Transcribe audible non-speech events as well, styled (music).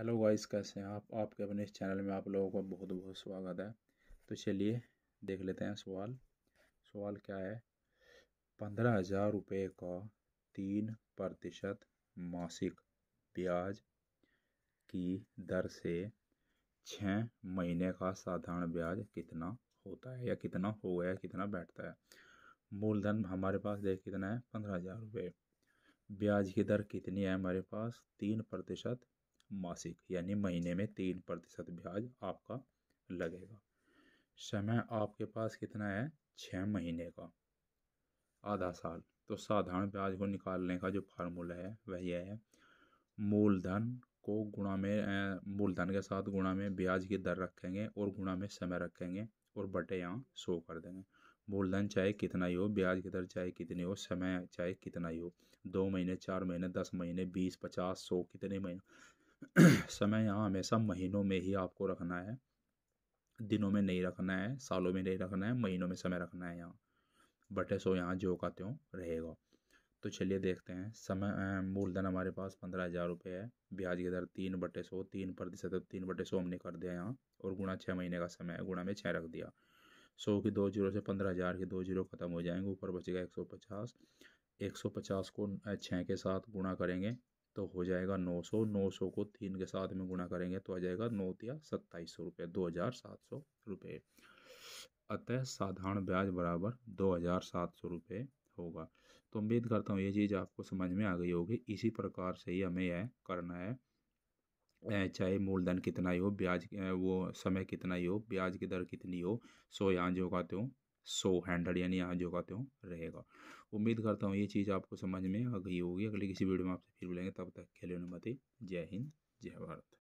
hello guys कैसे हैं आप आपके अपने इस चैनल में आप लोगों का बहुत बहुत स्वागत है तो चलिए देख लेते हैं सवाल सवाल क्या है पंद्रह हज़ार रुपये का तीन प्रतिशत मासिक ब्याज की दर से छः महीने का साधारण ब्याज कितना होता है या कितना हो गया कितना बैठता है मूलधन हमारे पास देख कितना है पंद्रह हज़ार रुपये ब्याज की दर कितनी है हमारे पास तीन प्रतिशत मासिक यानी महीने में तीन प्रतिशत ब्याज आपका लगेगा समय आपके पास कितना है छः महीने का आधा साल तो साधारण ब्याज को निकालने का जो फार्मूला है वह यह है मूलधन को गुणा में मूलधन के साथ गुणा में ब्याज की दर रखेंगे और गुणा में समय रखेंगे और बटे यहाँ सो कर देंगे मूलधन चाहे कितना ही हो ब्याज की दर चाहे कितनी हो समय चाहे कितना ही हो दो महीने चार महीने दस महीने बीस पचास सौ कितने महीने (clears throat) समय यहाँ हमेशा महीनों में ही आपको रखना है दिनों में नहीं रखना है सालों में नहीं रखना है महीनों में समय रखना है यहाँ बटे सो यहाँ जो का त्यों रहेगा तो चलिए देखते हैं समय मूलधन हमारे पास पंद्रह हज़ार रुपये है ब्याज की दर तीन बटे सौ तीन प्रतिशत तो तीन बटे सौ हमने कर दिया यहाँ और गुणा छः महीने का समय है गुणा में छः रख दिया सौ की दो जीरो से पंद्रह हज़ार की दो जीरो ख़त्म हो जाएंगे ऊपर बचेगा एक सौ पचास एक सौ पचास को छः के साथ गुणा करेंगे तो हो जाएगा नौ सौ नौ सौ को तीन के साथ में गुणा करेंगे तो आ जाएगा नौ तिया सत्ताईस सौ रुपये दो हज़ार सात सौ रुपये अतः साधारण ब्याज बराबर दो हज़ार सात सौ रुपये होगा तो उम्मीद करता हूँ ये चीज़ आपको समझ में आ गई होगी इसी प्रकार से ही हमें यह करना है चाहे मूलधन कितना ही हो ब्याज वो समय कितना ही हो ब्याज की दर कितनी हो सो यहाँ जो कहते हो सो हैंडल यानी आज होगा हो रहेगा उम्मीद करता हूँ ये चीज़ आपको समझ में आ गई होगी अगली किसी वीडियो में आपसे फिर मिलेंगे तब तक के लिए अनुमति जय हिंद जय भारत